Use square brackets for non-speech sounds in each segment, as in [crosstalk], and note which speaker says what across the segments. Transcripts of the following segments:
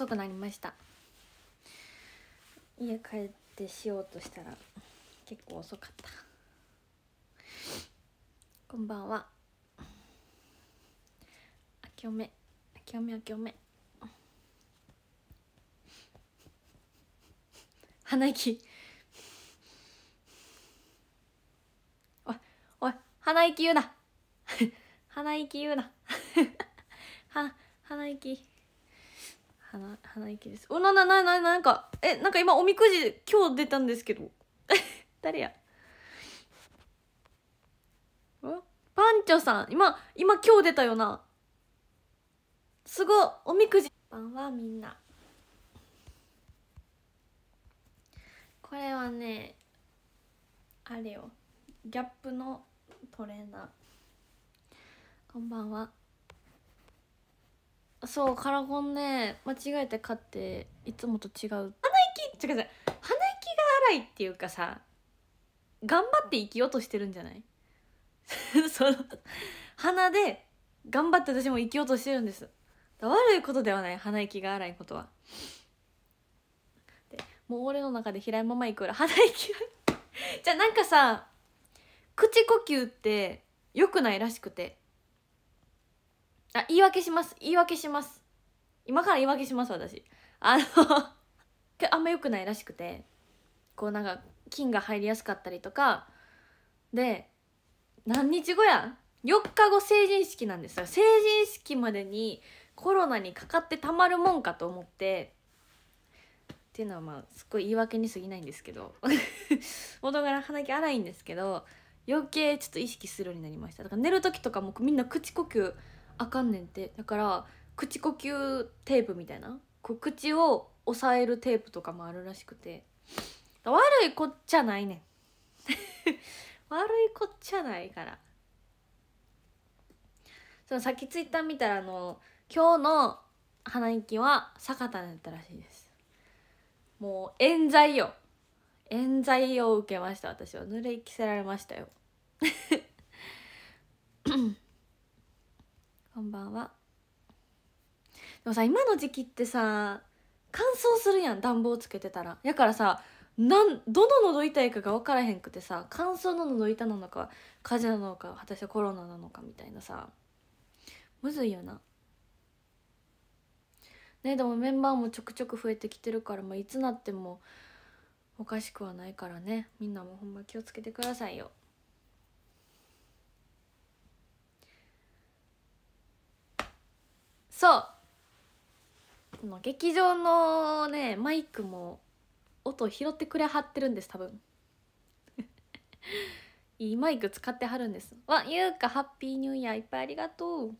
Speaker 1: 遅くなりました家帰ってしようとしたら結構遅かったこんばんはあきおめあきおめあきおめ鼻息おいおい鼻息言うな [laughs] 鼻息言うな [laughs] は鼻息鼻鼻息ですおなななななんかえなんか今おみくじ今日出たんですけど [laughs] 誰やパンチョさん今今今日出たよなすごいおみくじばんはみんなこれはねあれよギャップのトレーナーこんばんはそうカラコンね間違えて買っていつもと違う鼻息違う違う鼻息が荒いっていうかさ頑張って生きようとしてるんじゃない [laughs] その鼻で頑張って私も生きようとしてるんです悪いことではない鼻息が荒いことはもう俺の中で平山マイクら鼻息じゃあなんかさ口呼吸って良くないらしくてあ言い訳します言い訳します今から言い訳します私あの [laughs] あんま良くないらしくてこうなんか菌が入りやすかったりとかで何日後や4日後成人式なんですよ成人式までにコロナにかかってたまるもんかと思ってっていうのはまあすっごい言い訳に過ぎないんですけど [laughs] 元から鼻毛荒いんですけど余計ちょっと意識するようになりましただから寝る時とかもみんな口呼吸あかんねんってだから口呼吸テープみたいなこう口を押さえるテープとかもあるらしくて悪いこっちゃないねん [laughs] 悪いこっちゃないからそのさっきツイッター見たらあの今日の鼻息は坂田だったらしいですもう冤罪よ冤罪を受けました私は濡れ着せられましたよ [laughs] こんばんはでもさ今の時期ってさ乾燥するやん暖房つけてたらやからさなんどの喉痛いかが分からへんくてさ乾燥の喉痛なのか風邪なのか果たしてコロナなのかみたいなさむずいよなねでもメンバーもちょくちょく増えてきてるから、まあ、いつなってもおかしくはないからねみんなもほんま気をつけてくださいよそうこの劇場のねマイクも音を拾ってくれはってるんです多分 [laughs] いいマイク使ってはるんですわゆうかハッピーニューイヤーいっぱいありがとう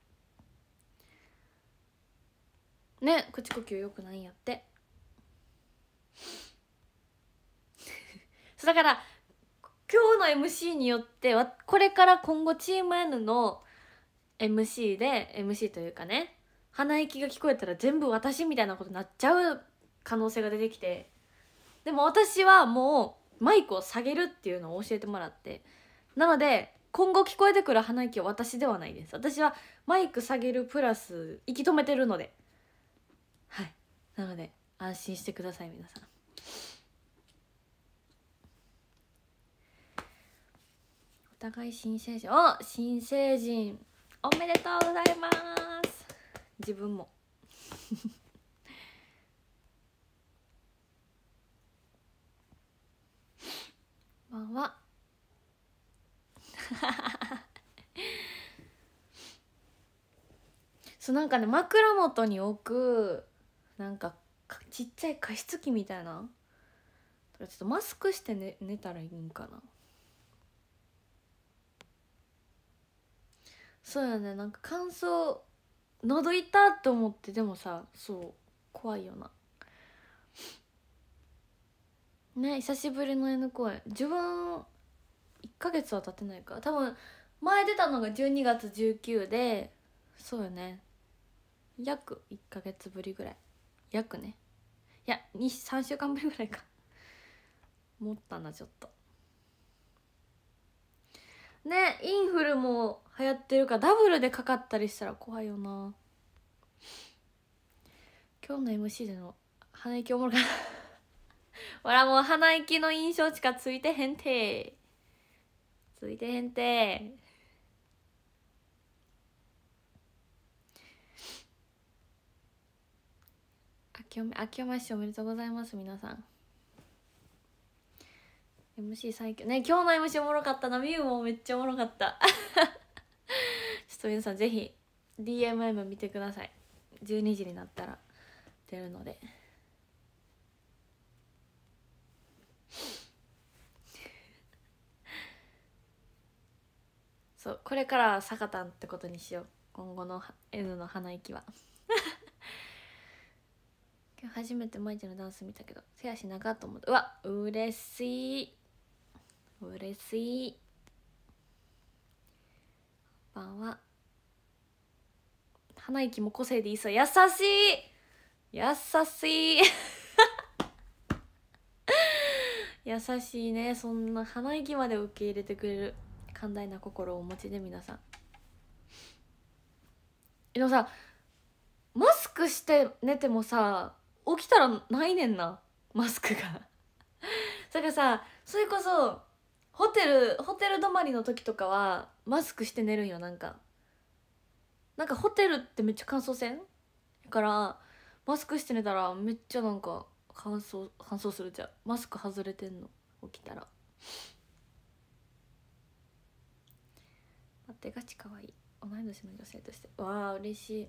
Speaker 1: [coughs] ね口呼吸よくないんやって [laughs] そうだから今日の MC によってこれから今後チーム N の MC で MC というかね鼻息が聞こえたら全部私みたいなことになっちゃう可能性が出てきてでも私はもうマイクを下げるっていうのを教えてもらってなので今後聞こえてくる鼻息は私ではないです私はマイク下げるプラス息止めてるのではいなので安心してください皆さんお互い新成人お新成人おめでとうございます自分もこんばんはそうなんかね枕元に置くなんかちっちゃい加湿器みたいなちょっとマスクして寝たらいいんかなそうやねなんか乾燥喉痛って思ってでもさそう怖いよなね久しぶりの N 公演自分1ヶ月は経ってないか多分前出たのが12月19でそうよね約1ヶ月ぶりぐらい約ねいや3週間ぶりぐらいか持ったなちょっとねインフルも流行ってるからダブルでかかったりしたら怖いよな今日の MC での鼻息おもろかほら [laughs] もう鼻息の印象しかついてへんてついてへんてあきおめあきおめしおめでとうございます皆さん MC 最強ね今日の MC おもろかったなみゆもめっちゃおもろかった [laughs] ちょっと皆さんぜひ DMM 見てください12時になったら出るので [laughs] そうこれからは坂田ってことにしよう今後の N の鼻息は [laughs] 今日初めて舞ちゃんのダンス見たけど手足長と思ったうわ嬉しい嬉しいこんばんは花息も個性でいいさ優しい優しい [laughs] 優しいねそんな鼻息まで受け入れてくれる寛大な心をお持ちで皆さんでもさマスクして寝てもさ起きたらないねんなマスクが [laughs] だからさそれこそホテルホテル泊まりの時とかはマスクして寝るんよなんかなんかホテルってめっちゃ乾燥せんからマスクして寝たらめっちゃなんか乾燥乾燥するじゃんマスク外れてんの起きたら待ってガチ可愛い同い年の女性としてわあ嬉しい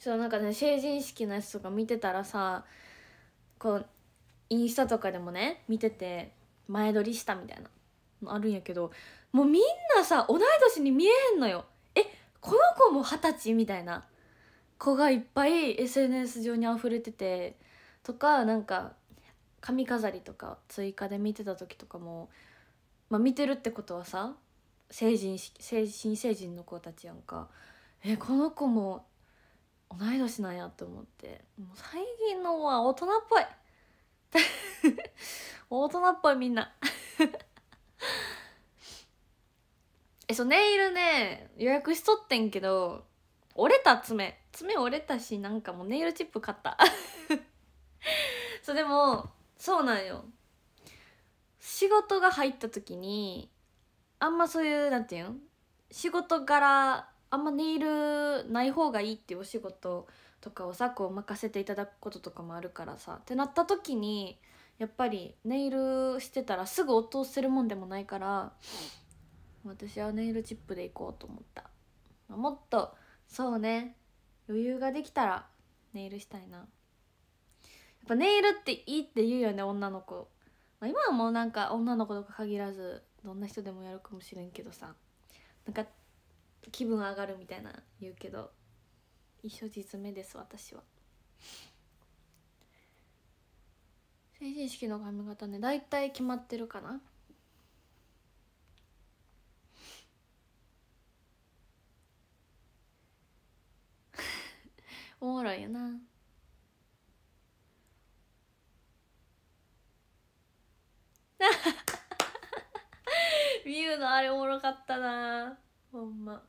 Speaker 1: そうなんかね成人式のやつとか見てたらさこうインスタとかでもね見てて前撮りしたみたいなあるんやけどもうみんなさ同い年に見えへんのよえこの子も二十歳みたいな子がいっぱい SNS 上に溢れててとかなんか髪飾りとか追加で見てた時とかも、まあ、見てるってことはさ成人成新成人の子たちやんかえこの子も同い年なんやと思ってもう最近のは大人っぽい [laughs] 大人っぽいみんな [laughs] えそうネイルね予約しとってんけど折れた爪爪折れたしなんかもうネイルチップ買った [laughs] そうでもそうなんよ仕事が入った時にあんまそういうなんていうん仕事柄あんまネイルない方がいいっていうお仕事とかをさこう任せていただくこととかもあるからさってなった時にやっぱりネイルしてたらすぐ落とせるもんでもないから私はネイルチップでいこうと思ったもっとそうね余裕ができたらネイルしたいなやっぱネイルっていいって言うよね女の子、まあ、今はもうなんか女の子とか限らずどんな人でもやるかもしれんけどさなんか気分上がるみたいな言うけど一生実目です私は。成人式の髪型ね大体決まってるかな [laughs] おもろいよなみゆ [laughs] のあれおもろかったなほんま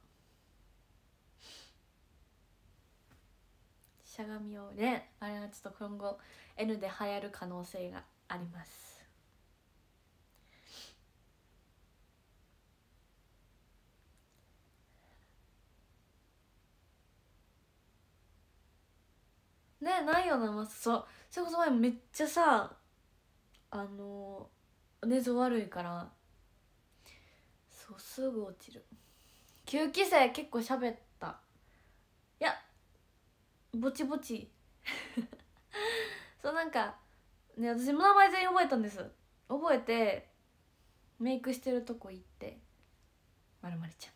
Speaker 1: しゃがみをねあれはちょっと今後 N で流行る可能性がありますねないよなまそうそれこそ前めっちゃさあの寝相悪いからそうすぐ落ちる吸気性結構喋ったいやぼちぼちそうなんかね私も名前全員覚えたんです覚えてメイクしてるとこ行って「まるまるちゃん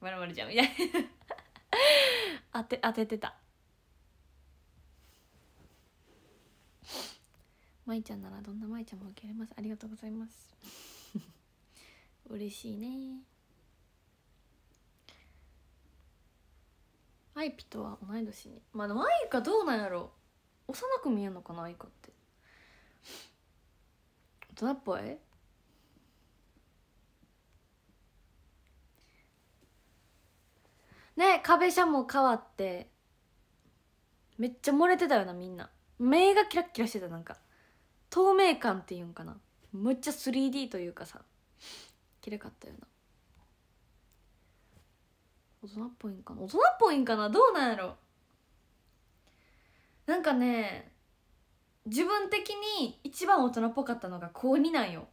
Speaker 1: まるまるちゃん」みたいな [laughs] 当て当ててた舞ちゃんならどんな舞ちゃんも受けれますありがとうございます [laughs] 嬉しいねアイピとは同い年にまあマイかどうなんやろ幼く見えるのかなイカって大人っぽいね壁シャも変わってめっちゃ漏れてたよなみんな目がキラッキラしてたなんか透明感っていうんかなむっちゃ 3D というかさきれかったよな大人っぽいんかな大人っぽいんかなどうなんやろなんかね自分的に一番大人っぽかったのが高2なんよ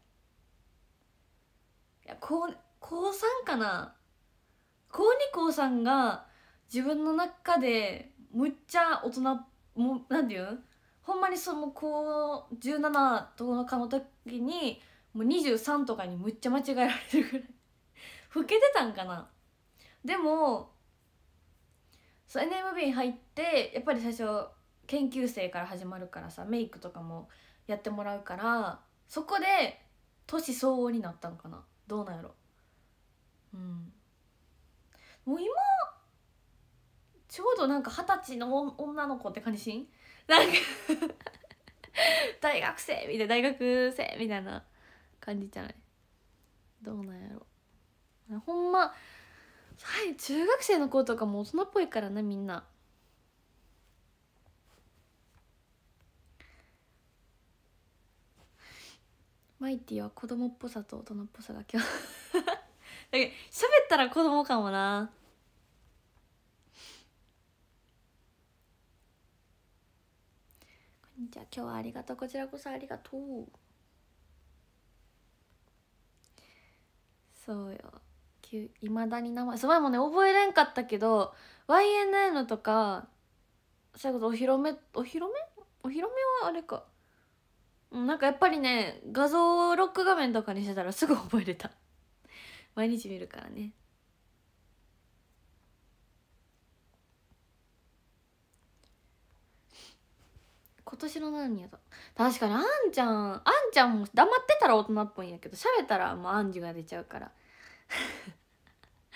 Speaker 1: いや高高3かな高2高3が自分の中でむっちゃ大人もなんていうほんまにその高17とかの時にもう23とかにむっちゃ間違えられるぐらい老けてたんかなでも NMB 入ってやっぱり最初研究生から始まるからさメイクとかもやってもらうからそこで年相応になったんかなどうなんやろうんもう今ちょうどなんか二十歳の女の子って感じしんなんか [laughs] 大学生みたいな大学生みたいな感じじゃないどうなんやろほんまはい中学生の子とかも大人っぽいからねみんなマイティは子供っぽさと大人っぽさが今日喋ったら子供かもなこんにちは今日はありがとうこちらこそありがとうそうよいまだに名前そばもね覚えれんかったけど YNN とかそういうことお披露目お披露目お披露目はあれかなんかやっぱりね画像ロック画面とかにしてたらすぐ覚えれた [laughs] 毎日見るからね今年の何やだ確かにあんちゃんあんちゃんも黙ってたら大人っぽいんやけど喋ったらもうアンジが出ちゃうから [laughs]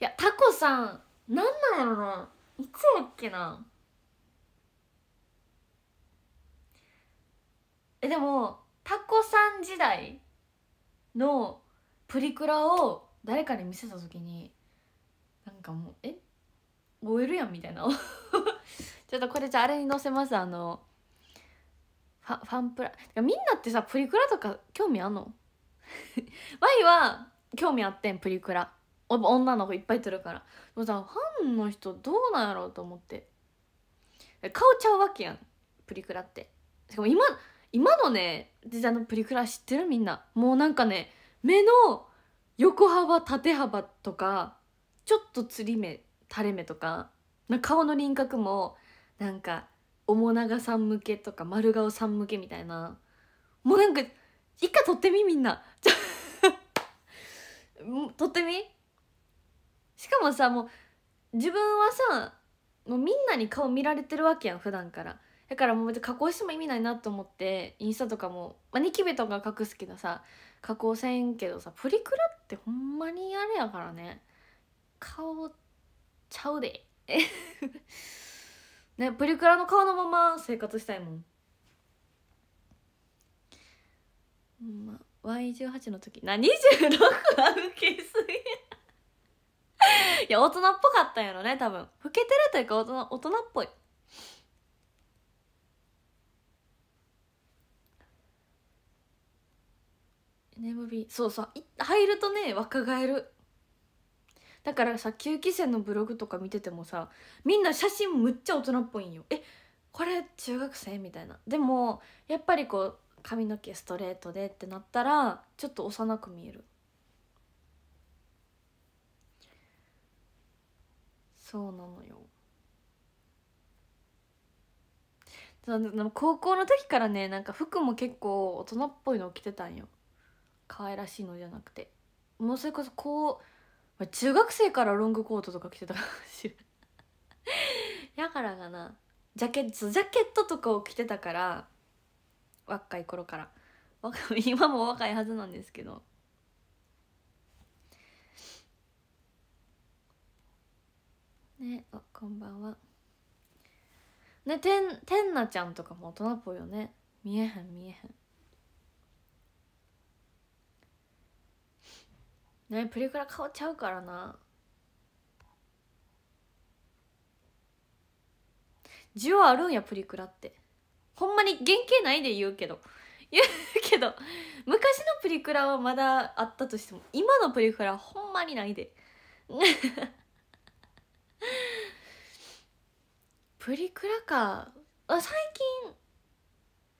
Speaker 1: いやタコさんなんなんやろないつやっけなえでもタコさん時代のプリクラを誰かに見せた時になんかもうええるやんみたいな [laughs] ちょっとこれじゃああれに載せますあのファファンプラみんなってさプリクラとか興味あんの [laughs] ワイは興味あってんプリクラ女の子いっぱい撮るからもうさファンの人どうなんやろうと思って顔ちゃうわけやんプリクラってしかも今今のね時代のプリクラ知ってるみんなもうなんかね目の横幅縦幅とかちょっとつり目垂れ目とか顔の輪郭もなんか面長さん向けとか丸顔さん向けみたいなもうなんか一回撮ってみみんな [laughs] 撮ってみしかもさもう自分はさもうみんなに顔見られてるわけやん普段からだからもう別に加工しても意味ないなと思ってインスタとかも、まあ、ニキビとか隠すけどさ加工せんけどさプリクラってほんまにあれやからね顔ちゃうで [laughs] ねプリクラの顔のまま生活したいもんまあ Y18 の時な26はウケすぎ [laughs] いや大人っぽかったんやろね多分老けてるというか大人大人っぽい眠びそうそう入るとね若返るだからさ吸気扇のブログとか見ててもさみんな写真むっちゃ大人っぽいんよえこれ中学生みたいなでもやっぱりこう髪の毛ストレートでってなったらちょっと幼く見えるそうなのよ高校の時からねなんか服も結構大人っぽいの着てたんよ可愛らしいのじゃなくてもうそれこそこう中学生からロングコートとか着てたかもしれないやからかなジャケットジャケットとかを着てたから若い頃から今も若いはずなんですけどねこんばんはねてんてんなちゃんとかも大人っぽいよね見えへん見えへんねプリクラ顔ちゃうからな需要あるんやプリクラってほんまに原型ないで言うけど [laughs] 言うけど昔のプリクラはまだあったとしても今のプリクラほんまにないで [laughs] プリクラかあ最近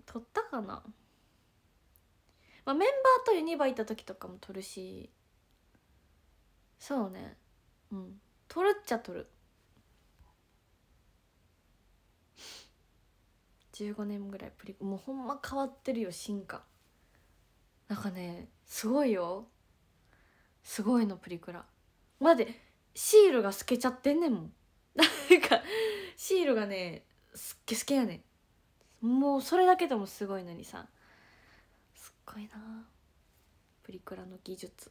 Speaker 1: 撮ったかな、まあ、メンバーとユニバ行った時とかも撮るしそうねうん撮るっちゃ撮る15年ぐらいプリもうほんま変わってるよ進化なんかねすごいよすごいのプリクラまでシールが透けちゃってんねんもん [laughs] なんかシールがねすっげ好きやねんもうそれだけでもすごいのにさすっごいなプリクラの技術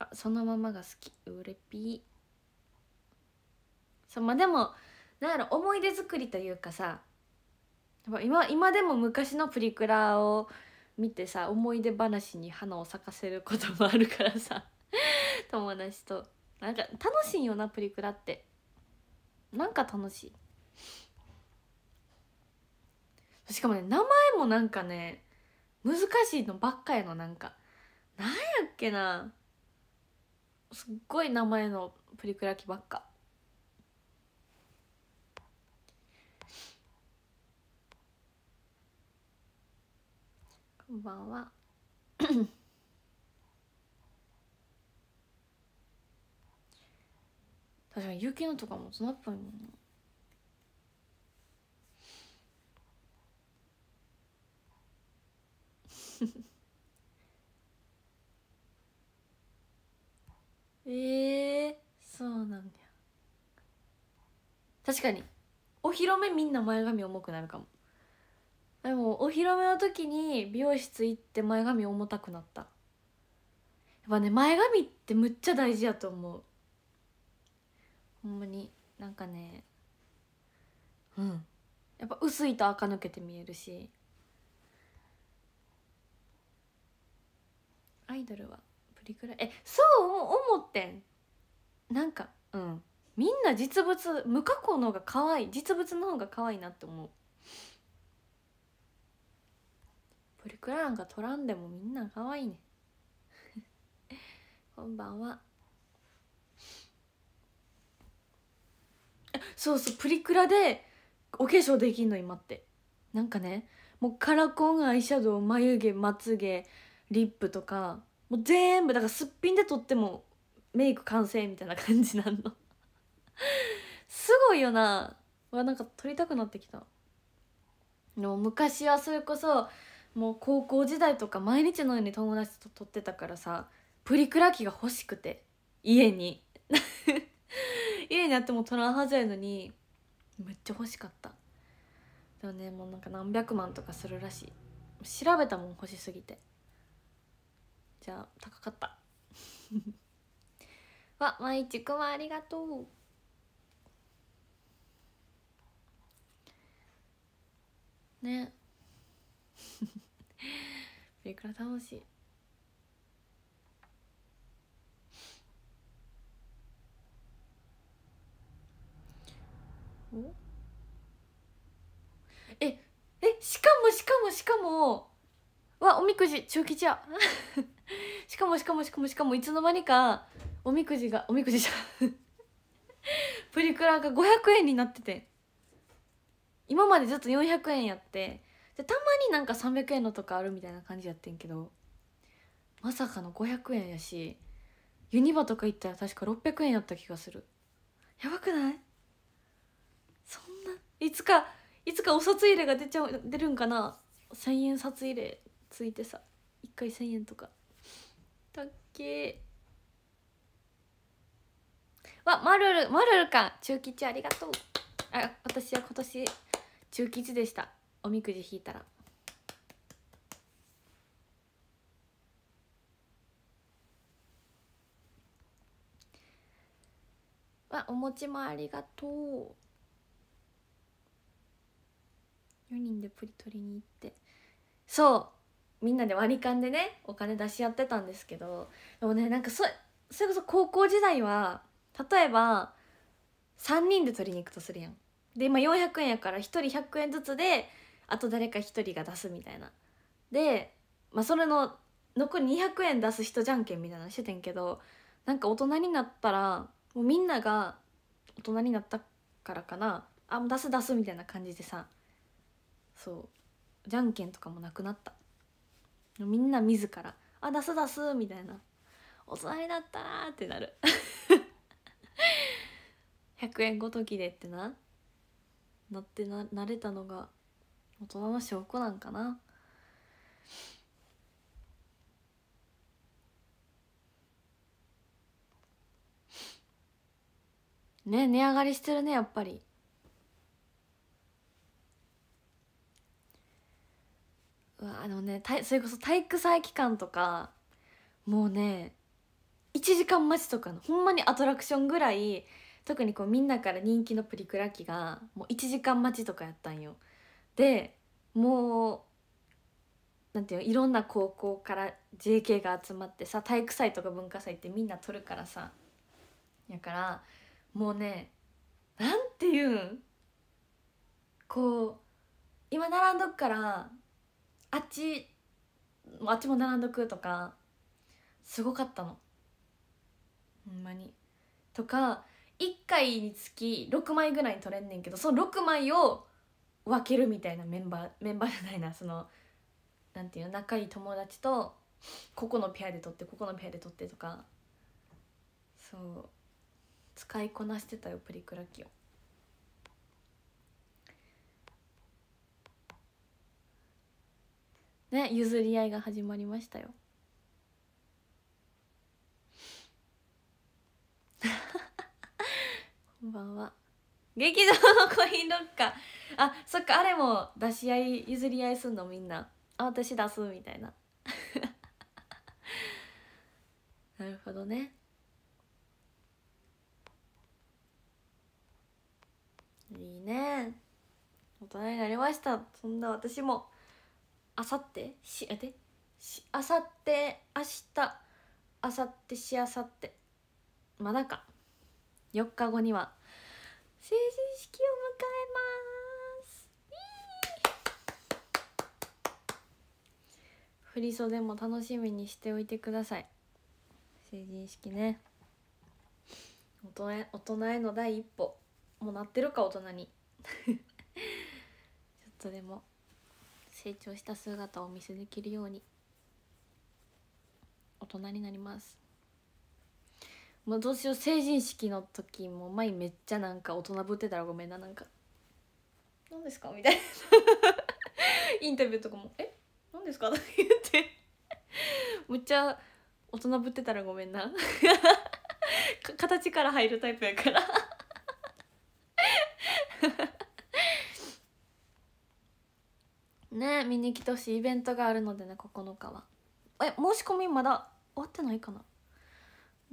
Speaker 1: あそのままが好きうれぴそうまあでもなんやろ思い出作りというかさ今今でも昔のプリクラを見てさ思い出話に花を咲かせることもあるからさ友達となんか楽しいよなプリクラってなんか楽しいしかもね名前もなんかね難しいのばっかやのなんかなんやっけなすっごい名前のプリクラ機ばっかこんばんは確かに雪乃とかも大人っぽいもんなフフええー、そうなんだよ確かにお披露目みんな前髪重くなるかもでもお披露目の時に美容室行って前髪重たくなったやっぱね前髪ってむっちゃ大事やと思うほんまになんかねうんやっぱ薄いと垢抜けて見えるしアイドルはプリクラえそう思ってんなんかうんみんな実物無加工の方が可愛い実物の方が可愛いなって思うプリクラなんか撮らんでもみんな可愛いね [laughs] こんばんはそうそうプリクラでお化粧できんの今ってなんかねもうカラコンアイシャドウ眉毛まつげリップとかもう全部だからすっぴんで撮ってもメイク完成みたいな感じなのすごいよなわなんか撮りたくなってきたの昔はそれこそもう高校時代とか毎日のように友達と撮ってたからさプリクラ機が欲しくて家に家にあっても取らんはずやのにめっちゃ欲しかったでもねもうなんか何百万とかするらしい調べたもん欲しすぎてじゃあ高かった [laughs] わっいちくまはありがとうねプリクラ楽しいええしかもしかもしかもわおみくじ中吉や [laughs] しかもしかもしかもしかもいつの間にかおみくじがおみくじじゃん [laughs] プリクラが500円になってて今までずっと400円やってでたまになんか300円のとかあるみたいな感じやってんけどまさかの500円やしユニバとか行ったら確か600円やった気がするやばくないいつかいつかお札入れが出ちゃう出るんかな1,000円札入れついてさ1回1,000円とかたっけわまるるまるるか中吉ありがとうあ私は今年中吉でしたおみくじ引いたら。わお餅もありがとう。4人でプリ取りに行ってそうみんなで割り勘でねお金出し合ってたんですけどでもねなんかそそれこそ高校時代は例えば3人で取りに行くとするやんで今400円やから1人100円ずつであと誰か1人が出すみたいなで、まあ、それの残り200円出す人じゃんけんみたいなのしててんけどなんか大人になったらもうみんなが大人になったからかなあ出す出すみたいな感じでさそうじゃんけんとかもなくなったみんな自ら「あ出す出す」みたいな「お座りだったってなる100 [laughs] 円ごときでってななってな慣れたのが大人の証拠なんかなね値上がりしてるねやっぱりわあのねそれこそ体育祭期間とかもうね1時間待ちとかのほんまにアトラクションぐらい特にこうみんなから人気のプリクラ機がもう1時間待ちとかやったんよ。でもうなんていういろんな高校から JK が集まってさ体育祭とか文化祭ってみんな取るからさやからもうねなんていうんこう今並んどくからあっちあっちも並んどくとかすごかったのほんまにとか1回につき6枚ぐらい取れんねんけどその6枚を分けるみたいなメンバーメンバーじゃないなそのなんていうの仲いい友達とここのペアで取ってここのペアで取ってとかそう使いこなしてたよプリクラ機を。ね譲り合いが始まりましたよ [laughs] こんばんは劇場のコインロッカーあそっかあれも出し合い譲り合いすんのみんなあ私出すみたいな [laughs] なるほどねいいね大人になりましたそんな私もあさってしあてしあさって明日あさってしあさってまだか4日後には成人式を迎えます振り袖も楽しみにしておいてください成人式ね大人大人への第一歩もうなってるか大人に [laughs] ちょっとでも成長した姿をお見せできるように大人になりますもうどうしよう成人式の時も前めっちゃなんか大人ぶってたらごめんななんか「何ですか?」みたいなインタビューとかも「え何ですか?」とか言ってむっちゃ大人ぶってたらごめんな形から入るタイプやからね見に来てほしいイベントがあるのでね9日はえ申し込みまだ終わってないかな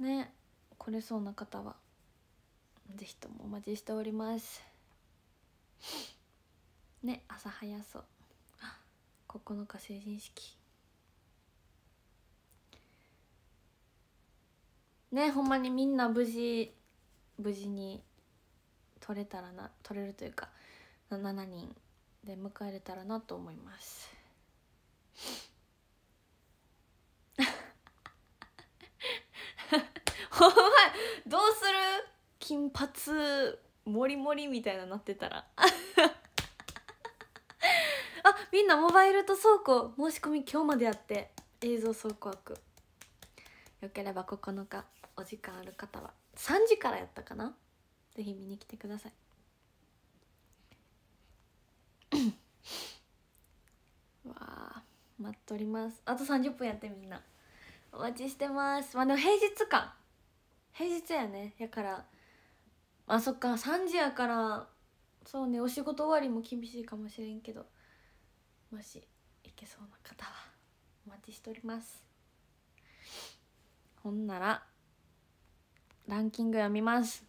Speaker 1: ね来れそうな方は是非ともお待ちしておりますね朝早そう9日成人式ねほんまにみんな無事無事に取れたらな取れるというか7人で迎えれたらなと思います [laughs] お前どうする金髪モリモリみたいななってたら [laughs] あみんなモバイルと倉庫申し込み今日までやって映像倉庫枠よければ9日お時間ある方は3時からやったかな是非見に来てください待っとりますあと30分やってみんなお待ちしてますまあでも平日か平日やねやからあそっか3時やからそうねお仕事終わりも厳しいかもしれんけどもし行けそうな方はお待ちしておりますほんならランキング読みます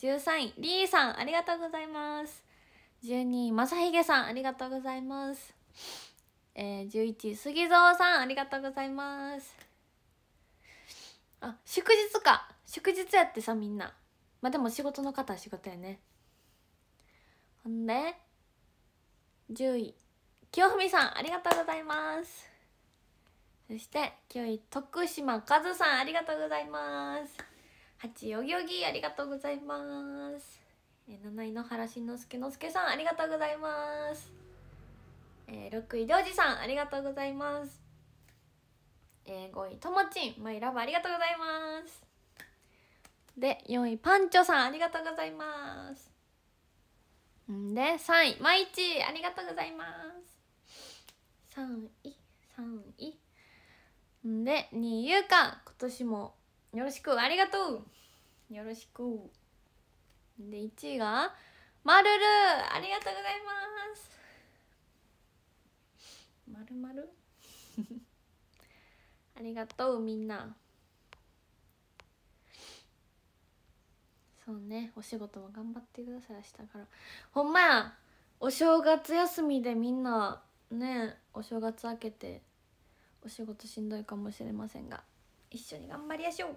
Speaker 1: 13位リーさんありがとうございます12位まさひげさんありがとうございますえー、11位杉蔵さんありがとうございますあ祝日か祝日やってさみんなまあでも仕事の方は仕事やねほんで10位清文さんありがとうございますそして9位徳島和さんありがとうございます8位よぎよぎありがとうございます7位の原慎之助のすさんありがとうございますえー、6位りょうじさんありがとうございます、えー、5位ともちんマイラブありがとうございますで4位パンチョさんありがとうございますで3位イチーありがとうございます3位3位で2位ゆうか今年もよろしくありがとうよろしくで1位がまるるありがとうございまするまる [laughs] ありがとうみんなそうねお仕事も頑張ってください明日からほんまやお正月休みでみんなねお正月明けてお仕事しんどいかもしれませんが一緒に頑張りやしょう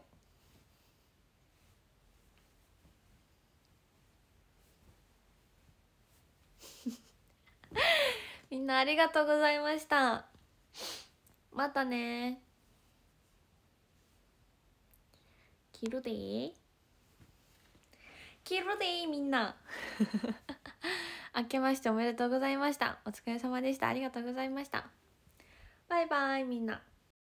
Speaker 1: みんなありがとうございましたまたね切るで切るでみんな [laughs] 明けましておめでとうございましたお疲れ様でしたありがとうございましたバイバイみんな